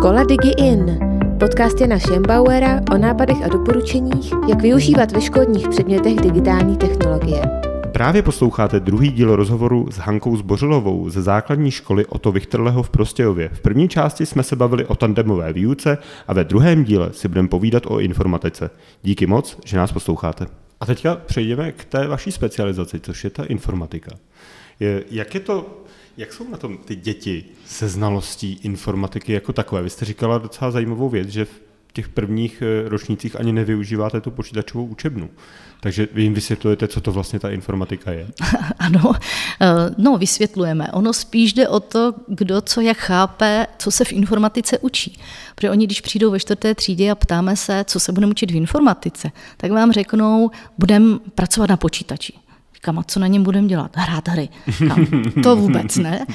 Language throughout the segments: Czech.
Škola DigiIn. Podcast je na Schembauera o nápadech a doporučeních, jak využívat ve školních předmětech digitální technologie. Právě posloucháte druhý díl rozhovoru s Hankou Zbořilovou ze základní školy Oto Vichtrleho v Prostějově. V první části jsme se bavili o tandemové výuce a ve druhém díle si budeme povídat o informatice. Díky moc, že nás posloucháte. A teďka přejdeme k té vaší specializaci, což je ta informatika. Jak je to jak jsou na tom ty děti se znalostí informatiky jako takové? Vy jste říkala docela zajímavou věc, že v těch prvních eh, ročnících ani nevyužíváte tu počítačovou učebnu. Takže vy jim vysvětlujete, co to vlastně ta informatika je. Ano, eh, no vysvětlujeme. Ono spíš jde o to, kdo co jak chápe, co se v informatice učí. Protože oni, když přijdou ve čtvrté třídě a ptáme se, co se budeme učit v informatice, tak vám řeknou, budeme pracovat na počítači. Říkám, a co na něm budeme dělat? Hrát hry. Říkám, to vůbec ne.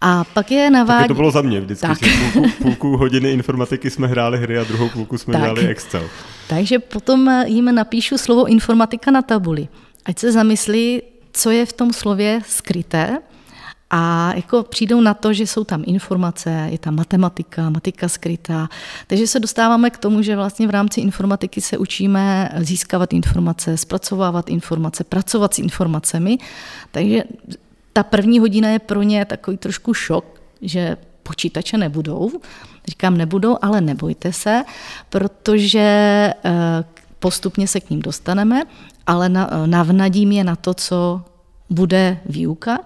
A pak je na vádě... to bylo za mě vždycky. Tak. Půlku, půlku hodiny informatiky jsme hráli hry a druhou půlku jsme tak. hráli Excel. Takže potom jim napíšu slovo informatika na tabuli. Ať se zamyslí, co je v tom slově skryté a jako přijdou na to, že jsou tam informace, je tam matematika, matika skrytá. Takže se dostáváme k tomu, že vlastně v rámci informatiky se učíme získávat informace, zpracovávat informace, pracovat s informacemi. Takže ta první hodina je pro ně takový trošku šok, že počítače nebudou. Říkám, nebudou, ale nebojte se, protože eh, postupně se k ním dostaneme, ale eh, navnadím je na to, co bude výuka.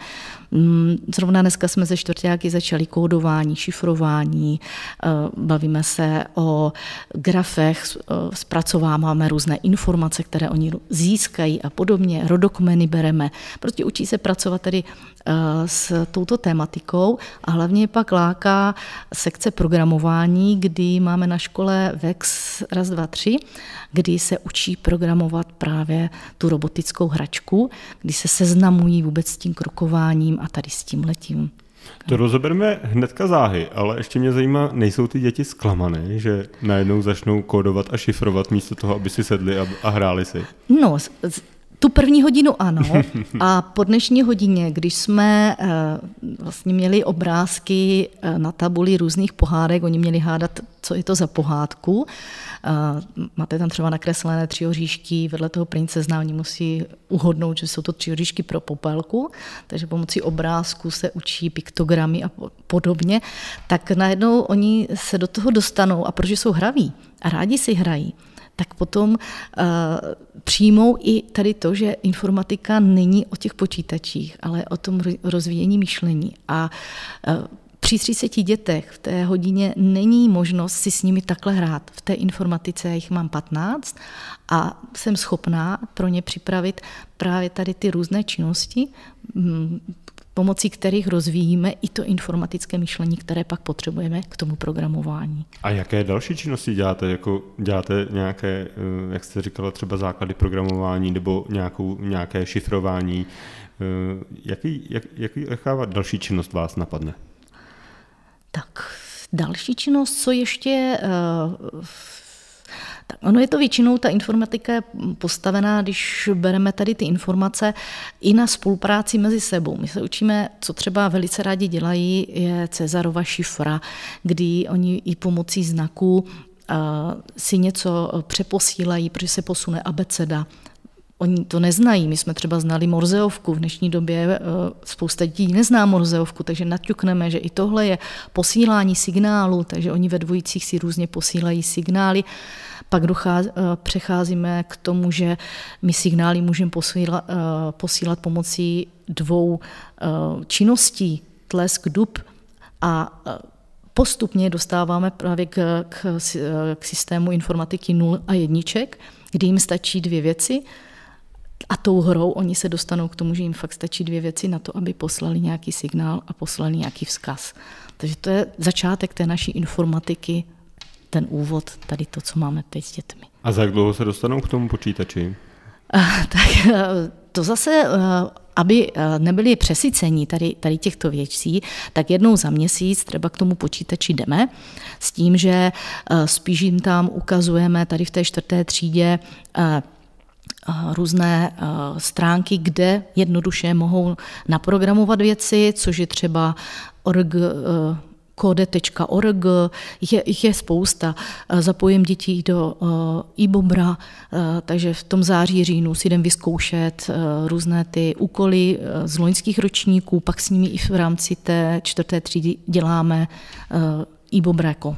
Mm, zrovna dneska jsme ze čtvrtáky začali kódování, šifrování, eh, bavíme se o grafech, eh, zpracováváme různé informace, které oni získají a podobně, rodokmeny bereme. Prostě učí se pracovat tedy eh, s touto tématikou a hlavně pak láká sekce programování, kdy máme na škole VEX 1 2 3, kdy se učí programovat právě tu robotickou hračku, kdy se seznamují vůbec s tím krokováním a tady s tím letím. To rozeberme hnedka záhy, ale ještě mě zajímá, nejsou ty děti zklamané, že najednou začnou kódovat a šifrovat místo toho, aby si sedli a, a hráli si? No, tu první hodinu ano. A po dnešní hodině, když jsme eh, vlastně měli obrázky eh, na tabuli různých pohádek, oni měli hádat, co je to za pohádku. Eh, máte tam třeba nakreslené tři oříšky, vedle toho princezna, oni musí uhodnout, že jsou to tři oříšky pro popelku, takže pomocí obrázku se učí piktogramy a podobně. Tak najednou oni se do toho dostanou a protože jsou hraví a rádi si hrají, tak potom uh, přijmou i tady to, že informatika není o těch počítačích, ale o tom rozvíjení myšlení. A uh, při 30 dětech v té hodině není možnost si s nimi takhle hrát. V té informatice já jich mám 15 a jsem schopná pro ně připravit právě tady ty různé činnosti, pomocí kterých rozvíjíme i to informatické myšlení, které pak potřebujeme k tomu programování. A jaké další činnosti děláte? Jako děláte nějaké, eh, jak jste říkala, třeba základy programování nebo nějakou, nějaké šifrování? Eh, jaký, jak, jaký, jaká další činnost vás napadne? Tak, další činnost, co ještě uh, tak ono je to většinou, ta informatika je postavená, když bereme tady ty informace, i na spolupráci mezi sebou. My se učíme, co třeba velice rádi dělají, je Cezarova šifra, kdy oni i pomocí znaků eh, si něco eh, přeposílají, protože se posune abeceda Oni to neznají. My jsme třeba znali Morzeovku. V dnešní době eh, spousta dětí nezná Morzeovku, takže naťukneme, že i tohle je posílání signálu, takže oni ve dvojicích si různě posílají signály. Pak eh, přecházíme k tomu, že my signály můžeme posílat, eh, posílat pomocí dvou činností, tlesk, dub a postupně dostáváme právě k, k, k systému informatiky 0 a jedniček, kdy jim stačí dvě věci – a tou hrou oni se dostanou k tomu, že jim fakt stačí dvě věci na to, aby poslali nějaký signál a poslali nějaký vzkaz. Takže to je začátek té naší informatiky, ten úvod, tady to, co máme teď s dětmi. A za jak dlouho se dostanou k tomu počítači? Tak eh, to zase, eh, aby eh, nebyli přesycení tady, tady těchto věcí, tak jednou za měsíc třeba k tomu počítači jdeme s tím, že spíš jim tam ukazujeme tady v té čtvrté třídě Eh, různé eh, stránky, kde jednoduše mohou naprogramovat věci, což je třeba org, eh, kode.org, je, je spousta. Zapojím dětí do e-bobra, takže v tom září, říjnu si jdem vyzkoušet různé ty úkoly z loňských ročníků, pak s nimi i v rámci té čtvrté třídy děláme e jako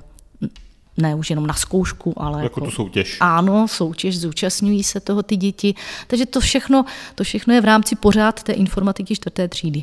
ne už jenom na zkoušku, ale jako, jako tu soutěž. Ano, soutěž, zúčastňují se toho ty děti. Takže to všechno, to všechno je v rámci pořád té informatiky čtvrté třídy.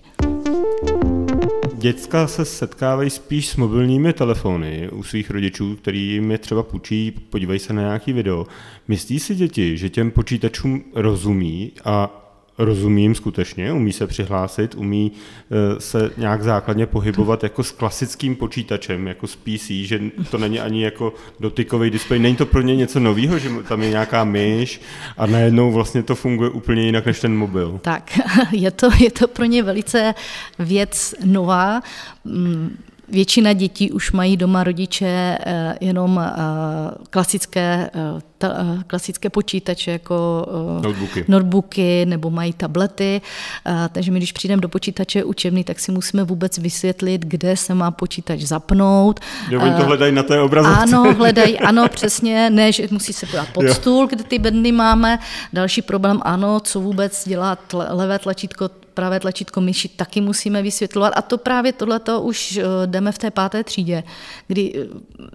Děcka se setkávají spíš s mobilními telefony u svých rodičů, který je třeba půjčí, podívají se na nějaký video. Myslí si děti, že těm počítačům rozumí a rozumím skutečně, umí se přihlásit, umí e, se nějak základně pohybovat jako s klasickým počítačem, jako s PC, že to není ani jako dotykový displej, není to pro ně něco nového, že tam je nějaká myš a najednou vlastně to funguje úplně jinak než ten mobil. Tak, je to, je to pro ně velice věc nová. Mm, Většina dětí už mají doma rodiče eh, jenom eh, klasické, eh, klasické počítače jako notebooky. notebooky nebo mají tablety, takže my když přijdeme do počítače učebny, tak si musíme vůbec vysvětlit, kde se má počítač zapnout. Jo, oni to hledají na té obrazovce. Ano, hledají, ano, přesně, ne, že musí se podat pod jo. stůl, kde ty bedny máme. Další problém, ano, co vůbec dělat levé tlačítko, pravé tlačítko myši taky musíme vysvětlovat. A to právě tohleto už eh, jdeme v té páté třídě, kdy eh,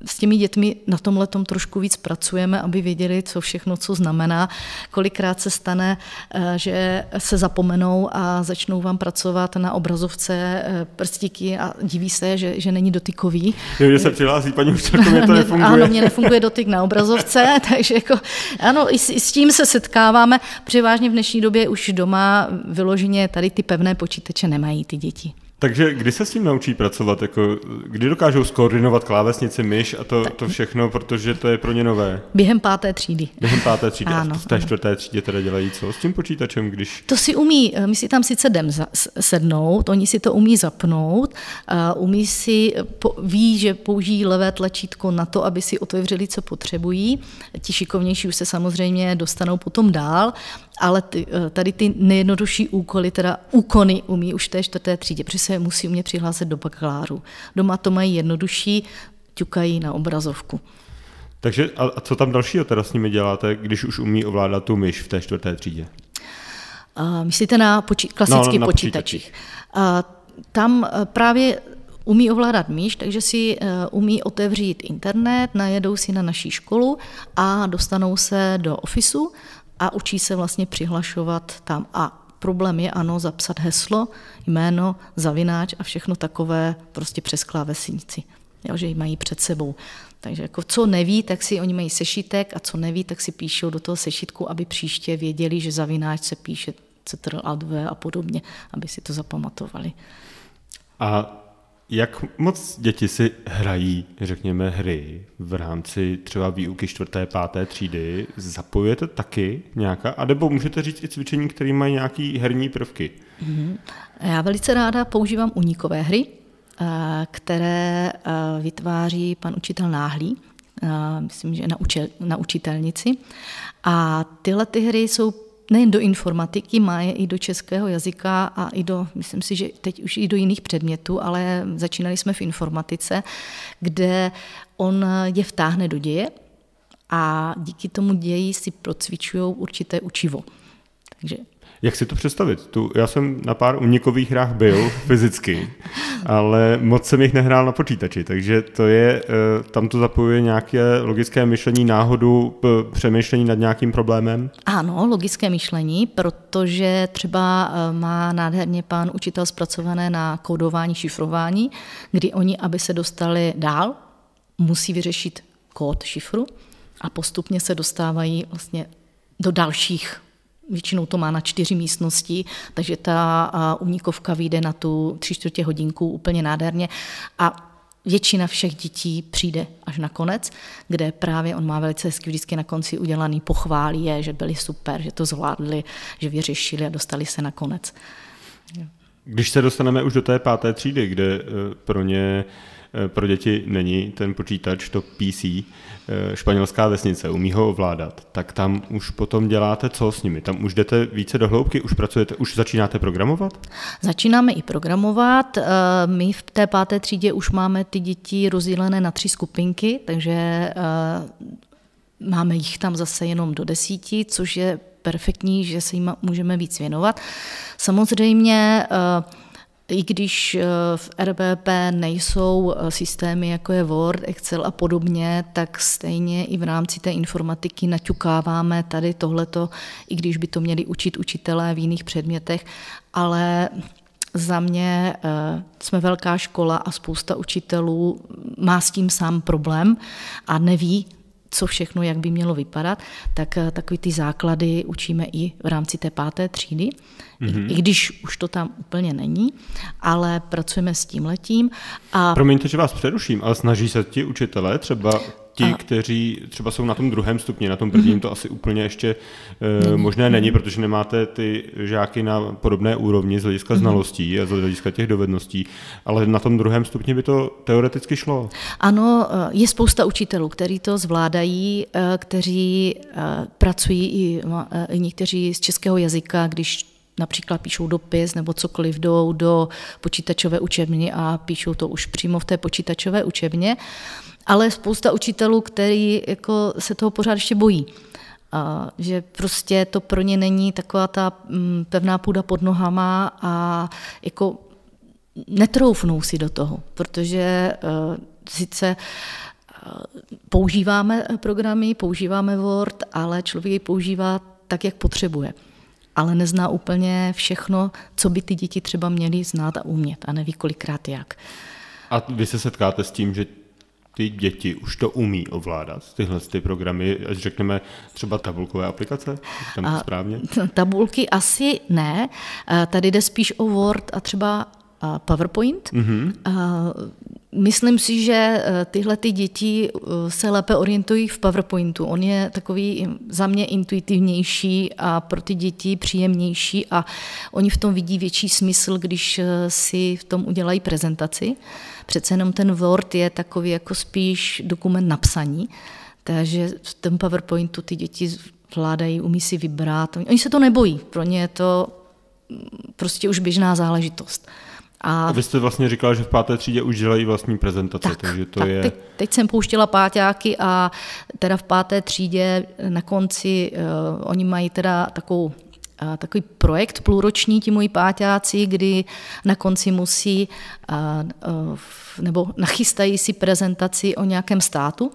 s těmi dětmi na tomhle tom trošku víc pracujeme, aby věděli, co všechno, co znamená. Kolikrát se stane, eh, že se zapomenou a začnou vám pracovat na obrazovce prstíky a diví se, že, že není dotykový. Jo, že se přihlásí paní učitelko, mě to nefunguje. ano, mě nefunguje dotyk na obrazovce, takže jako, ano, i s, i s tím se setkáváme. Převážně v dnešní době už doma vyloženě tady ty pevné počítače nemají ty děti. Takže kdy se s tím naučí pracovat? Jako, kdy dokážou skoordinovat klávesnici, myš a to, to všechno, protože to je pro ně nové? Během páté třídy. Během páté třídy. Ano, a v té ano. čtvrté třídě teda dělají co s tím počítačem, když... To si umí, eh, my si tam sice jdem sednout, oni si to umí zapnout, eh, umí si, eh, ví, že použijí levé tlačítko na to, aby si otevřeli, co potřebují. Ti šikovnější už se samozřejmě dostanou potom dál, ale ty, eh, tady ty nejjednodušší úkoly, teda úkony umí už té čtvrté třídě, protože se musí umět přihlásit do bakaláru. Doma to mají jednodušší, ťukají na obrazovku. Takže a co tam dalšího teda s nimi děláte, když už umí ovládat tu myš v té čtvrté třídě? Uh, myslíte na poči- klasických no, no počítačích. Uh, tam právě umí ovládat myš, takže si umí otevřít internet, najedou si na naší školu a dostanou se do ofisu, a učí se vlastně přihlašovat tam. A problém je ano zapsat heslo, jméno, zavináč a všechno takové prostě přes klávesnici. Jo, že ji mají před sebou. Takže jako co neví, tak si oni mají sešitek a co neví, tak si píšou do toho sešitku, aby příště věděli, že zavináč se píše ctrl a a podobně, aby si to zapamatovali. A jak moc děti si hrají, řekněme, hry v rámci třeba výuky čtvrté, páté třídy? Zapojujete taky nějaká? A nebo můžete říct i cvičení, které mají nějaké herní prvky? Mm-hmm. Já velice ráda používám unikové hry, eh, které eh, vytváří pan učitel Náhlý, eh, myslím, že na, učel, na učitelnici. A tyhle ty hry jsou nejen do informatiky, má je i do českého jazyka a i do, myslím si, že teď už i do jiných předmětů, ale začínali jsme v informatice, kde on je vtáhne do děje a díky tomu ději si procvičují určité učivo. Takže jak si to představit? Tu, já jsem na pár unikových hrách byl fyzicky ale moc jsem jich nehrál na počítači, takže to je, eh, tam to zapojuje nějaké logické myšlení, náhodu, přemýšlení nad nějakým problémem? Ano, logické myšlení, protože třeba eh, má nádherně pan učitel zpracované na kódování, šifrování, kdy oni, aby se dostali dál, musí vyřešit kód, šifru a postupně se dostávají vlastně do dalších Většinou to má na čtyři místnosti, takže ta unikovka vyjde na tu tři čtvrtě hodinku úplně nádherně. A většina všech dětí přijde až na konec, kde právě on má velice hezky vždycky na konci udělaný, pochválí je, že byli super, že to zvládli, že vyřešili a dostali se na konec. Když se dostaneme už do té páté třídy, kde eh, pro ně Eh, pro děti není ten počítač, to PC, eh, španělská vesnice, umí ho ovládat, tak tam už potom děláte co s nimi? Tam už jdete více do hloubky, už pracujete, už začínáte programovat? Začínáme i programovat. Eh, my v té páté třídě už máme ty děti rozdělené na tři skupinky, takže máme jich tam zase jenom do desíti, což je perfektní, že se jim můžeme víc věnovat. Samozřejmě i když eh, v RBP nejsou eh, systémy jako je Word, Excel a podobně, tak stejně i v rámci té informatiky naťukáváme tady tohleto, i když by to měli učit učitelé v jiných předmětech, ale za mě eh, jsme velká škola a spousta učitelů má s tím sám problém a neví, co všechno, jak by mělo vypadat, tak eh, takový ty základy učíme i v rámci té páté třídy, mm-hmm. i, mhm. i když už to tam úplně není, ale pracujeme s tím letím. A... Promiňte, že vás přeruším, ale snaží se ti učitelé třeba ti, Aha. kteří třeba jsou na tom druhém stupni, na tom prvním mm-hmm. to mhm. asi úplně ještě e, možné není, mhm. protože nemáte ty žáky na podobné úrovni z hlediska mm-hmm. znalostí a z hlediska těch dovedností, ale na tom druhém stupni by to teoreticky šlo. Ano, eh, je spousta učitelů, kteří to zvládají, eh, kteří pracují i, i někteří z českého jazyka, když například píšou dopis nebo cokoliv, jdou do počítačové učebny a píšou to už přímo v té počítačové učebně ale spousta učitelů, který jako se toho pořád ještě bojí. A že prostě to pro ně není taková ta mm, pevná půda pod nohama a jako netroufnou si do toho, protože uh, sice e, používáme programy, používáme Word, ale člověk je používá tak, jak potřebuje. Ale nezná úplně všechno, co by ty děti třeba měly znát a umět a neví kolikrát jak. A vy se setkáte s tím, že ty děti už to umí ovládat, tyhle ty programy, až řekneme třeba tabulkové aplikace, tam to správně? Tabulky asi ne, eh, tady jde spíš o Word a třeba eh, PowerPoint. Mm-hmm. Myslím si, že eh, tyhle ty děti eh, se lépe orientují v PowerPointu. On je takový za mě intuitivnější a pro ty děti příjemnější a oni v tom vidí větší smysl, když eh, si v tom udělají prezentaci. Přece jenom ten Word je takový jako spíš dokument napsaní, takže v tom PowerPointu ty děti vládají, umí si vybrat. Oni se to nebojí, pro ně je to mm, prostě už běžná záležitost. A, a vy jste vlastně říkala, že v páté třídě už dělají vlastní prezentace, tak, takže to tak, je... Teď, teď jsem pouštěla páťáky a teda v páté třídě na konci uh, oni mají teda takovou eh, takový projekt půlroční, ti moji páťáci, kdy na konci musí eh, nebo nachystají si prezentaci o nějakém státu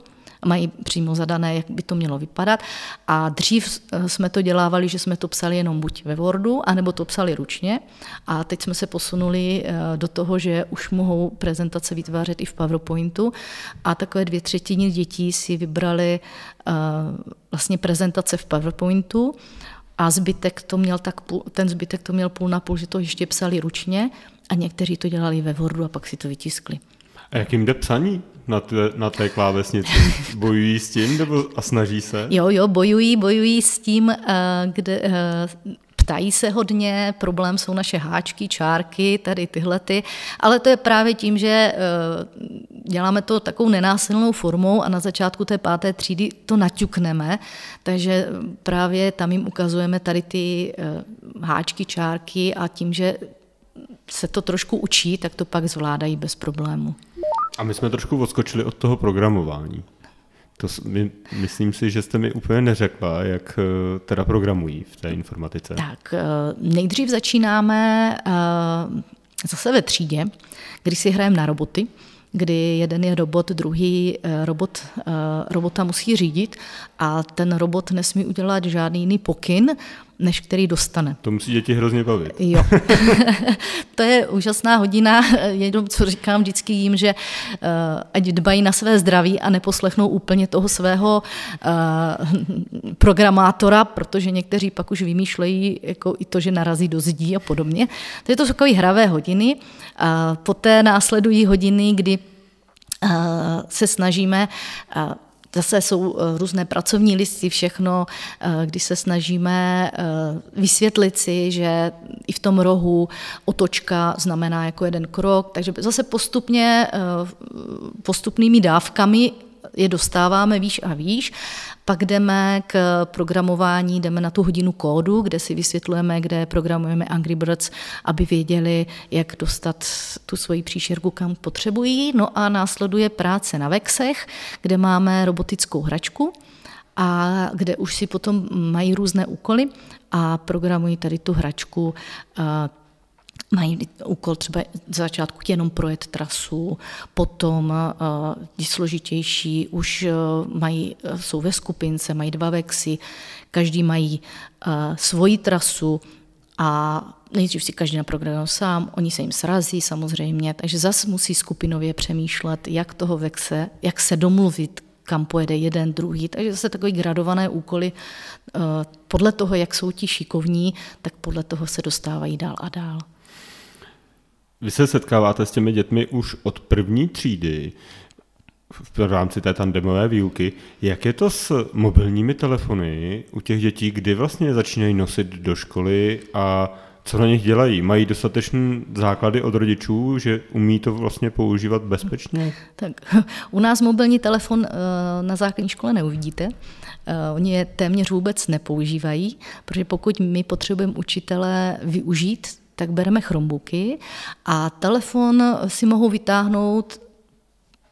mají přímo zadané, jak by to mělo vypadat. A dřív eh, jsme to dělávali, že jsme to psali jenom buď ve Wordu, anebo to psali ručně. A teď jsme se posunuli eh, do toho, že už mohou prezentace vytvářet i v PowerPointu. A takové dvě třetiny dětí si vybrali eh, vlastně prezentace v PowerPointu a zbytek to měl tak půl, ten zbytek to měl půl na půl, že to ještě psali ručně a někteří to dělali ve Wordu a pak si to vytiskli. A jak jim jde psaní? na, té, na té klávesnici. Bojují s tím nebo a snaží se? Jo, jo, bojují, bojují s tím, eh, kde, eh, ptají se hodně, problém jsou naše háčky, čárky, tady tyhle ty, ale to je právě tím, že eh, děláme to takovou nenásilnou formou a na začátku té páté třídy to naťukneme, takže právě tam jim ukazujeme tady ty háčky, čárky a tím, že se to trošku učí, tak to pak zvládají bez problému. A my jsme trošku odskočili od toho programování. To my, myslím si, že jste mi úplně neřekla, jak eh, teda programují v té informatice. Tak, eh, nejdřív začínáme eh, zase ve třídě, kdy si hrajeme na roboty, kdy jeden je robot, druhý robot, robota musí řídit a ten robot nesmí udělat žádný jiný pokyn, než který dostane. To musí děti hrozně bavit. Jo. to je úžasná hodina, jenom co říkám vždycky jim, že uh, ať dbají na své zdraví a neposlechnou úplně toho svého uh, programátora, protože někteří pak už vymýšlejí jako i to, že narazí do zdí a podobně. To je to takové hravé hodiny. A poté následují hodiny, kdy eh, se snažíme Zase jsou eh, různé pracovní listy, všechno, eh, když se snažíme eh, vysvětlit si, že i v tom rohu otočka znamená jako jeden krok, takže zase postupně, postupnými dávkami je dostáváme výš a výš pak jdeme k programování, jdeme na tu hodinu kódu, kde si vysvětlujeme, kde programujeme Angry Birds, aby věděli, jak dostat tu svoji příšerku kam potřebují. No a následuje práce na Vexech, kde máme robotickou hračku a kde už si potom mají různé úkoly a programují tady tu hračku mají úkol třeba z začátku jenom projet trasu, potom ti eh, složitější už eh, mají, eh, jsou ve skupince, mají dva vexy, každý mají svoji trasu a nejdřív si každý naprogramuje sám, oni se jim srazí samozřejmě, takže zase musí skupinově přemýšlet, jak toho vexe, jak se domluvit, kam pojede jeden, druhý. Takže zase takové gradované úkoly podle toho, jak jsou ti šikovní, tak podle toho se dostávají dál a dál. Vy se setkáváte s těmi dětmi už od první třídy v rámci té tandemové výuky. Jak je to s mobilními telefony u těch dětí, kdy vlastně začínají nosit do školy a co na nich dělají? Mají dostatečné základy od rodičů, že umí to vlastně používat bezpečně? Tak u nás mobilní telefon eh, na základní škole neuvidíte. Eh, oni je téměř vůbec nepoužívají, protože pokud my potřebujeme učitele využít tak bereme chrombuky a telefon si mohou vytáhnout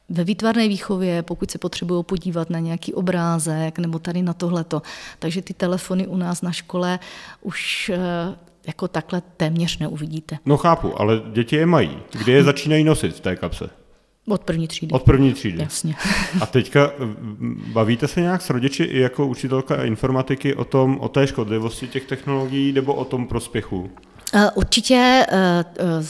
ve výtvarné výchově, pokud se potřebují podívat na nějaký obrázek nebo tady na tohleto. Takže ty telefony u nás na škole už eh, jako takhle téměř neuvidíte. No chápu, ale děti je mají. Kde je hm. začínají nosit v té kapse? Od první třídy. Od první třídy. Jasně. A teďka bavíte se nějak s rodiči i jako učitelka informatiky o tom, o té škodlivosti těch technologií nebo o tom prospěchu? Eh, určitě eh, eh,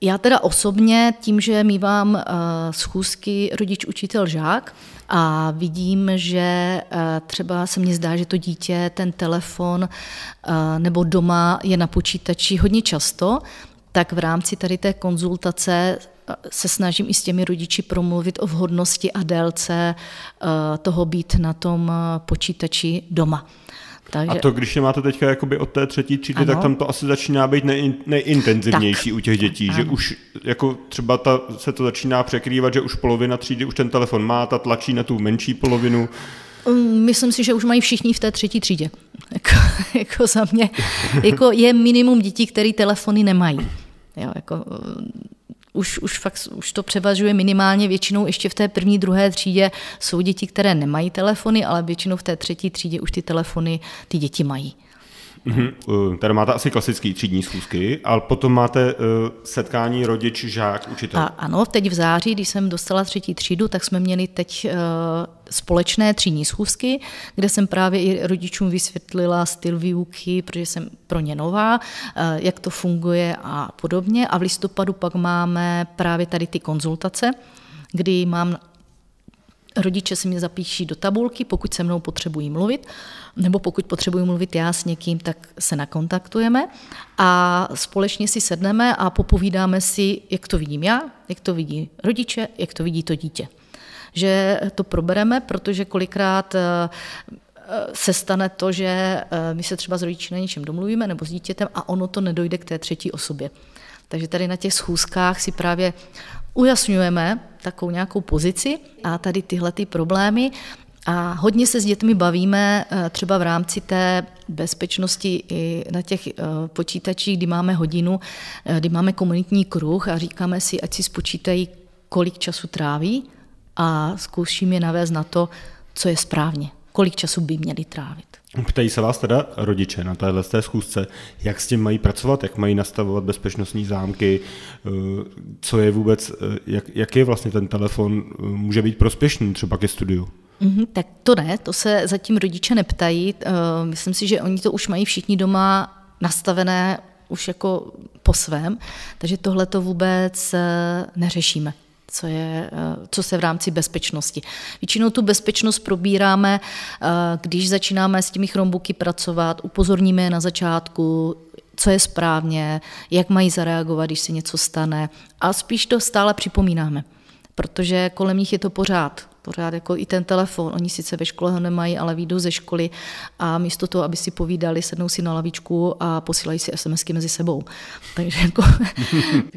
já teda osobně, tím, že mývám schůzky rodič-učitel-žák, a vidím, že třeba se mně zdá, že to dítě ten telefon nebo doma je na počítači hodně často, tak v rámci tady té konzultace se snažím i s těmi rodiči promluvit o vhodnosti a délce toho být na tom počítači doma. Takže... A to, když je máte teďka jakoby od té třetí třídy, ano. tak tam to asi začíná být nej, nejintenzivnější tak. u těch dětí, ano. že už jako třeba ta, se to začíná překrývat, že už polovina třídy už ten telefon má, ta tlačí na tu menší polovinu. Um, myslím si, že už mají všichni v té třetí třídě. Jako, jako za mě. Jako je minimum dětí, které telefony nemají. Jo, jako, už, už, fakt, už to převažuje minimálně většinou ještě v té první, druhé třídě jsou děti, které nemají telefony, ale většinou v té třetí třídě už ty telefony ty děti mají. Mm-hmm. Tady máte asi klasické třídní schůzky, ale potom máte uh, setkání rodič, žák, učitel. A, ano, teď v září, když jsem dostala třetí třídu, tak jsme měli teď uh, společné třídní schůzky, kde jsem právě i rodičům vysvětlila styl výuky, protože jsem pro ně nová, uh, jak to funguje a podobně. A v listopadu pak máme právě tady ty konzultace, kdy mám Rodiče si mě zapíší do tabulky, pokud se mnou potřebují mluvit, nebo pokud potřebuji mluvit já s někým, tak se nakontaktujeme a společně si sedneme a popovídáme si, jak to vidím já, jak to vidí rodiče, jak to vidí to dítě. Že to probereme, protože kolikrát eh, eh, se stane to, že eh, my se třeba s rodiči na něčem domluvíme nebo s dítětem a ono to nedojde k té třetí osobě. Takže tady na těch schůzkách si právě ujasňujeme takovou nějakou pozici a tady tyhle ty problémy. A hodně se s dětmi bavíme eh, třeba v rámci té bezpečnosti i na těch eh, počítačích, kdy máme hodinu, eh, kdy máme komunitní kruh a říkáme si, ať si spočítají, kolik času tráví a zkouším je navést na to, co je správně, kolik času by měli trávit. Ptají se vás teda rodiče na téhle té schůzce, jak s tím mají pracovat, jak mají nastavovat bezpečnostní zámky, eh, co je vůbec, eh, jak, jak je vlastně ten telefon, eh, může být prospěšný třeba ke studiu? Mm-hmm, tak to ne, to se zatím rodiče neptají. Myslím si, že oni to už mají všichni doma nastavené už jako po svém, takže tohle to vůbec neřešíme co, je, eh, co se v rámci bezpečnosti. Většinou tu bezpečnost probíráme, eh, když začínáme s těmi chrombuky pracovat, upozorníme je na začátku, co je správně, jak mají zareagovat, když se něco stane. A spíš to stále připomínáme, protože kolem nich je to pořád pořád jako i ten telefon. Oni sice ve škole ho nemají, ale výjdou ze školy a místo toho, aby si povídali, sednou si na lavičku a posílají si SMSky mezi sebou. Takže jako...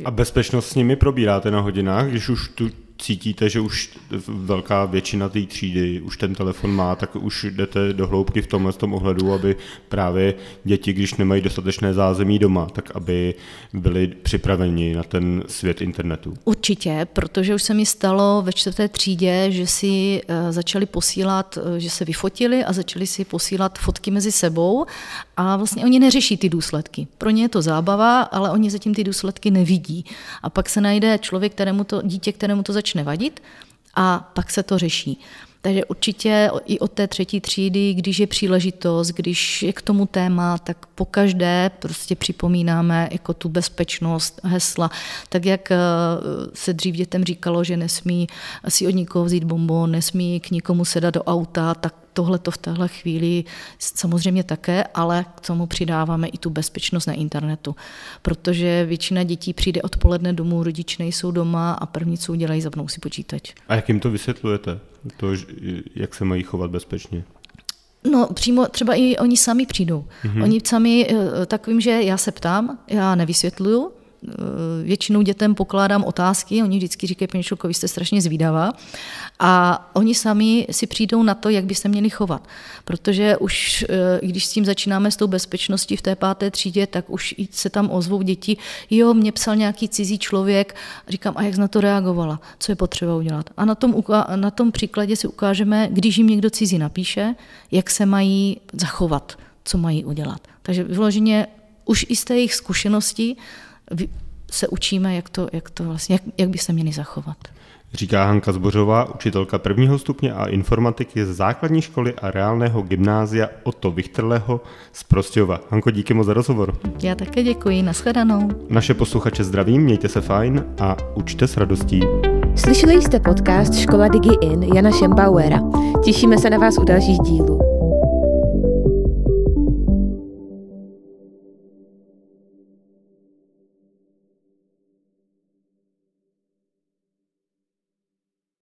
a bezpečnost s nimi probíráte na hodinách, když už tu, cítíte, že už velká většina té třídy už ten telefon má, tak už jdete do hloubky v tomhle tom ohledu, aby právě děti, když nemají dostatečné zázemí doma, tak aby byli připraveni na ten svět internetu. Určitě, protože už se mi stalo ve čtvrté třídě, že si eh, začali posílat, eh, že se vyfotili a začali si posílat fotky mezi sebou a vlastně oni neřeší ty důsledky. Pro ně je to zábava, ale oni zatím ty důsledky nevidí. A pak se najde člověk, kterému to, dítě, kterému to začne začne vadit a pak se to řeší. Takže určitě i od té třetí třídy, když je příležitost, když je k tomu téma, tak po každé prostě připomínáme jako tu bezpečnost, hesla. Tak jak eh, se dřív dětem říkalo, že nesmí si od nikoho vzít bonbon, nesmí k nikomu sedat do auta, tak tohle to v téhle chvíli samozřejmě také, ale k tomu přidáváme i tu bezpečnost na internetu, protože většina dětí přijde odpoledne domů, rodiče nejsou doma a první, co udělají, zapnou si počítač. A jak jim to vysvětlujete? to, jak se mají chovat bezpečně? No přímo třeba i oni sami přijdou. Mm-hmm. Oni sami eh, takovým, že já se ptám, já nevysvětluju, Eh, většinou dětem pokládám otázky, oni vždycky říkají, paní Šulko, vy jste strašně zvídavá a oni sami si přijdou na to, jak by se měli chovat, protože už eh, když s tím začínáme s tou bezpečností v té páté třídě, tak už se tam ozvou děti, jo, mě psal nějaký cizí člověk, říkám, a jak na to reagovala, co je potřeba udělat. A na tom, na tom příkladě si ukážeme, když jim někdo cizí napíše, jak se mají zachovat, co mají udělat. Takže vyloženě už i z té jejich zkušenosti se učíme, jak, to, jak, to vlastně, jak, jak by se měli zachovat. Říká Hanka Zbořová, učitelka prvního stupně a informatiky z základní školy a reálného gymnázia Oto Vichtrleho z Prostějova. Hanko, díky moc za rozhovor. Já také děkuji, nashledanou. Naše posluchače zdravím, mějte se fajn a učte s radostí. Slyšeli jste podcast Škola digi in Jana Šembauera. Těšíme se na vás u dalších dílů.